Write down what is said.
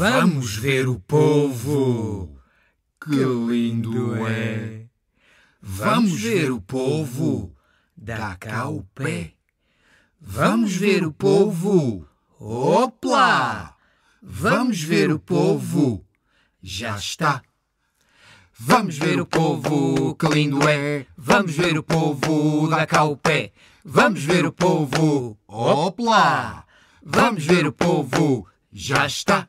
Vamos ver o povo! Que lindo é! Vamos ver o povo! Dá cá o pé! Vamos ver o povo! Opla! Vamos ver o povo! Já está! Vamos ver o povo, que lindo é! Vamos ver o povo, dá cá o pé! Vamos ver o povo! Opla! Vamos ver o povo! Já está!